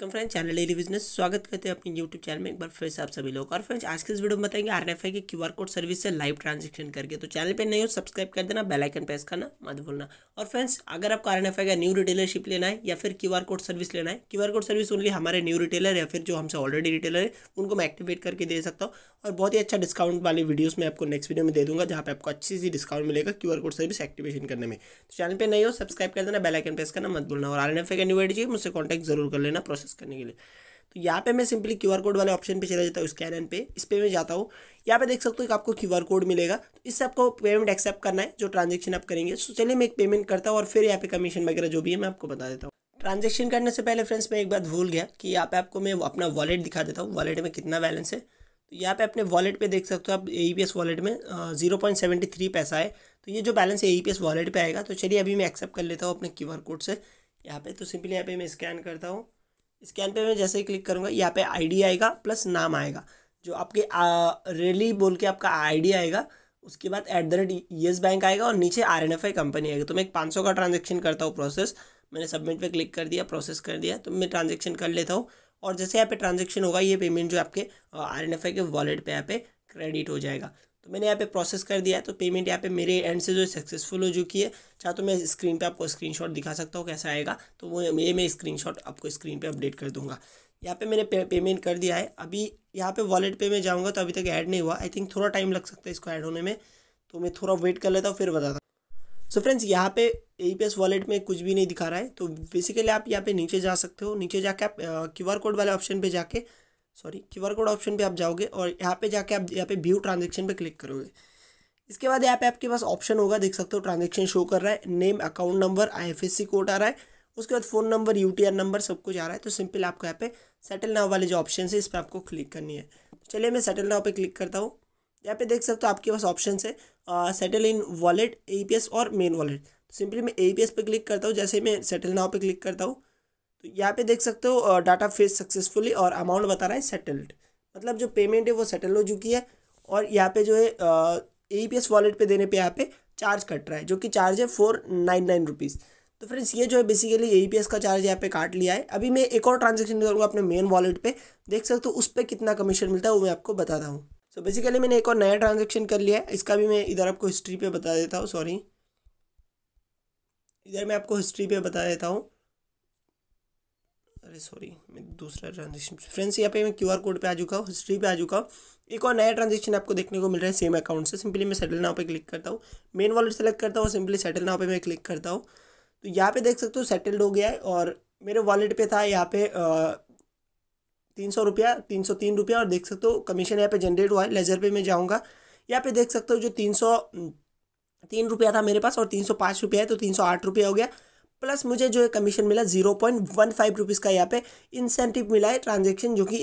तो friends channel daily business स्वागत करते हैं अपने यूट्यूब चैनल में एक बार फिर से आप सभी लोग और फ्रेंड्स आज के इस वीडियो में बताएंगे आर एफ आई के क्यू आर कोड सर्विस से लाइव ट्रांजेक्शन करके तो चैनल पे नहीं हो सब्सक्राइब कर देना बेल आइकन प्रेस करना मत भूलना और फ्रेंड्स अगर आपको आर एन एफ आई का न्यू रिटेलरशिप लेना है या फिर क्यू आर कोड सर्विस लेना है क्यू कोड सर्विस ओनली हमारे न्यू रिटेलर या फिर जो हमसे ऑलरेडी रिटेलर है उनको मैं एक्टिवेट करके दे सकता हूँ और बहुत ही अच्छा डिस्काउंट वाली वीडियोज़ मैं आपको नेक्स्ट वीडियो में दे दूंगा जहाँ पर आपको अच्छी सी डिस्काउंट मिलेगा क्यू कोड सर्विस एक्टिवेशन करने में तो चैनल पर नहीं हो सब्सक्राइब कर देना बेलाइकन प्रेस करना मत भूलना और आर एन एफ आई का न्यू आईडी मुझसे कॉन्टैक्ट जरूर कर लेना प्रोसेस एक्सेस करने के लिए तो यहाँ पे मैं सिंपली क्यू कोड वाले ऑप्शन पे चला जाता हूँ स्कैन एंड पे इस पर मैं जाता हूँ यहाँ पे देख सकते हो कि आपको क्यू कोड मिलेगा तो इससे आपको पेमेंट एक्सेप्ट करना है जो ट्रांजेक्शन आप करेंगे सो तो चलिए मैं एक पेमेंट करता हूँ और फिर यहाँ पे कमीशन वगैरह जो भी है मैं आपको बता देता हूँ ट्रांजेक्शन करने से पहले फ्रेंड्स मैं एक बात भूल गया कि यहाँ पे आपको मैं अपना वॉलेट दिखा देता हूँ वॉलेट में कितना बैलेंस है तो यहाँ पे अपने वॉलेट पे देख सकते हो आप ए वॉलेट e में जीरो पॉइंट सेवेंटी थ्री पैसा है तो ये जो बैलेंस है ए वॉलेट e पे आएगा तो चलिए अभी मैं एक्सेप्ट कर लेता हूँ अपने क्यू कोड से यहाँ पे तो सिंपली यहाँ पे मैं स्कैन करता हूँ स्कैन पे मैं जैसे ही क्लिक करूँगा यहाँ पे आईडी आएगा प्लस नाम आएगा जो आपके रेली बोल के आपका आईडी आएगा उसके बाद at the rate Yes Bank आएगा और नीचे R N F I company आएगा तो मैं एक पाँच सौ का ट्रांजेक्शन करता हूँ प्रोसेस मैंने सबमिट पे क्लिक कर दिया प्रोसेस कर दिया तो मैं ट्रांजेक्शन कर लेता हूँ और जैसे यहाँ पे ट्रांजेक्शन होगा ये पेमेंट जो आपके आर एन एफ आई के वॉलेट पे यहाँ पे क्रेडिट हो जाएगा तो मैंने यहाँ पे प्रोसेस कर दिया है तो पेमेंट यहाँ पे मेरे एंड से जो सक्सेसफुल हो चुकी है चाहे तो मैं स्क्रीन पे आपको स्क्रीनशॉट दिखा सकता हूँ कैसा आएगा तो वो ये मैं स्क्रीनशॉट आपको स्क्रीन पे अपडेट कर दूंगा यहाँ पे मैंने पे, पेमेंट कर दिया है अभी यहाँ पे वॉलेट पे मैं जाऊँगा तो अभी तक ऐड नहीं हुआ आई थिंक थोड़ा टाइम लग सकता है इसको ऐड होने में तो मैं थोड़ा वेट कर लेता हूँ फिर बताता हूँ सो फ्रेंड्स यहाँ पे ए पी वॉलेट में कुछ भी नहीं दिखा रहा है तो बेसिकली आप यहाँ पे नीचे जा सकते हो नीचे जाके आप क्यू आर कोड वाले ऑप्शन पे जाके sorry Q R code option पे आप जाओगे और यहाँ पे जाके आप यहाँ पे व्यू ट्रांजेक्शन पे क्लिक करोगे इसके बाद यहाँ पे आपके पास ऑप्शन होगा देख सकते हो ट्रांजेक्शन शो कर रहा है name account number IFSC code आ रहा है उसके बाद फ़ोन नंबर यूटीआर नंबर सब कुछ आ रहा है तो सिंपल आपको यहाँ पे सेटल नाव वाले जो ऑप्शन है इस पर आपको क्लिक करनी है चलिए मैं सेटल नाव पर क्लिक करता हूँ यहाँ पे देख सकते हो आपके पास ऑप्शन है सेटल इन वॉलेट ए और मेन वॉलेट सिंपली मैं ए पे क्लिक करता हूँ जैसे मैं सेटल नाव पर क्लिक करता हूँ तो यहाँ पे देख सकते हो डाटा फेस सक्सेसफुली और अमाउंट बता रहा है सेटल्ड मतलब जो पेमेंट है वो सेटल हो चुकी है और यहाँ पे जो है ई पी एस वॉलेट पर देने पे यहाँ पे चार्ज कट रहा है जो कि चार्ज है फोर नाइन नाइन रुपीज़ तो फ्रेंड्स ये जो है बेसिकली ए पी एस का चार्ज यहाँ पे काट लिया है अभी मैं एक और ट्रांजेक्शन करूँगा अपने मेन वॉलेट पे देख सकते हो उस पर कितना कमीशन मिलता है वो मैं आपको बताता हूँ सो बेसिकली मैंने एक और नया ट्रांजेक्शन कर लिया है इसका भी मैं इधर आपको हिस्ट्री पर बता देता हूँ सॉरी इधर मैं आपको हिस्ट्री पे बता देता हूँ अरे सॉरी मैं दूसरा ट्रांजेक्शन फ्रेंड्स यहाँ पे मैं क्यू कोड पे आ चुका हूँ हिस्ट्री पे आ चुका हूँ एक और नया ट्रांजेक्शन आपको देखने को मिल रहा है सेम अकाउंट से सिंपली मैं सेटल नाव पे क्लिक करता हूँ मेन वॉलेट सेलेक्ट करता हूँ सिंपली सेटल नाव पे मैं क्लिक करता हूँ तो यहाँ पे देख सकते हो सेटल्ड हो गया है और मेरे वॉलेट पे था यहाँ पे आ, तीन सौ रुपया तीन सौ तीन रुपया और देख सकते हो कमीशन यहाँ पे जनरेट हुआ है लेजर पे मैं जाऊँगा यहाँ पे देख सकते हो जो तीन सौ तीन रुपया था मेरे पास और तीन सौ पाँच रुपया है तो तीन सौ आठ रुपया हो गया प्लस मुझे जो है कमीशन मिला zero point one five rupees का यहाँ पे इंसेंटिव मिला है ट्रांजेक्शन जो कि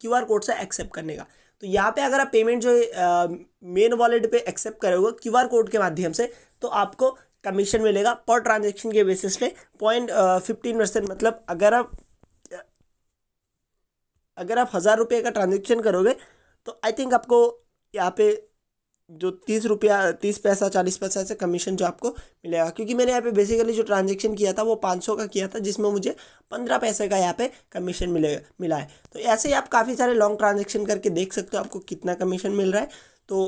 क्यू आर कोड से एक्सेप्ट करने का तो यहाँ पे अगर आप पेमेंट जो है मेन वॉलेट पे एक्सेप्ट करोगे क्यू आर कोड के माध्यम से तो आपको कमीशन मिलेगा पर ट्रांजेक्शन के बेसिस पे पॉइंट फिफ्टीन परसेंट मतलब अगर आप अगर आप हज़ार रुपये का ट्रांजेक्शन करोगे तो आई थिंक आपको यहाँ पे जो तीस रुपया तीस पैसा चालीस पैसा से कमीशन जो आपको मिलेगा क्योंकि मैंने यहाँ पे बेसिकली जो ट्रांजेक्शन किया था वो पाँच सौ का किया था जिसमें मुझे पंद्रह पैसे का यहाँ पे कमीशन मिलेगा मिला है तो ऐसे ही आप काफ़ी सारे लॉन्ग ट्रांजेक्शन करके देख सकते हो आपको कितना कमीशन मिल रहा है तो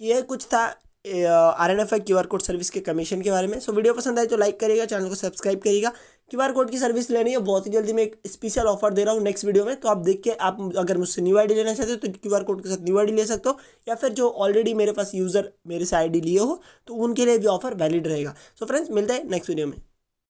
ये कुछ था R N F I Q R code service के कमीशन के बारे में सो वीडियो पसंद आए तो लाइक करिएगा चैनल को सब्सक्राइब करिएगा क्यू आर कोड की सर्विस लेनी है बहुत ही जल्दी मैं एक स्पेशल ऑफर दे रहा हूँ नेक्स्ट वीडियो में तो आप देख के आप अगर मुझसे न्यू आईडी लेना चाहते हो तो क्यू आर कोड के साथ न्यू आईडी ले सकते हो या फिर जो ऑलरेडी मेरे पास यूज़र मेरे से डी लिए हो तो उनके लिए भी ऑफर वैलिड रहेगा सो फ्रेंड्स मिलते हैं नेक्स्ट वीडियो में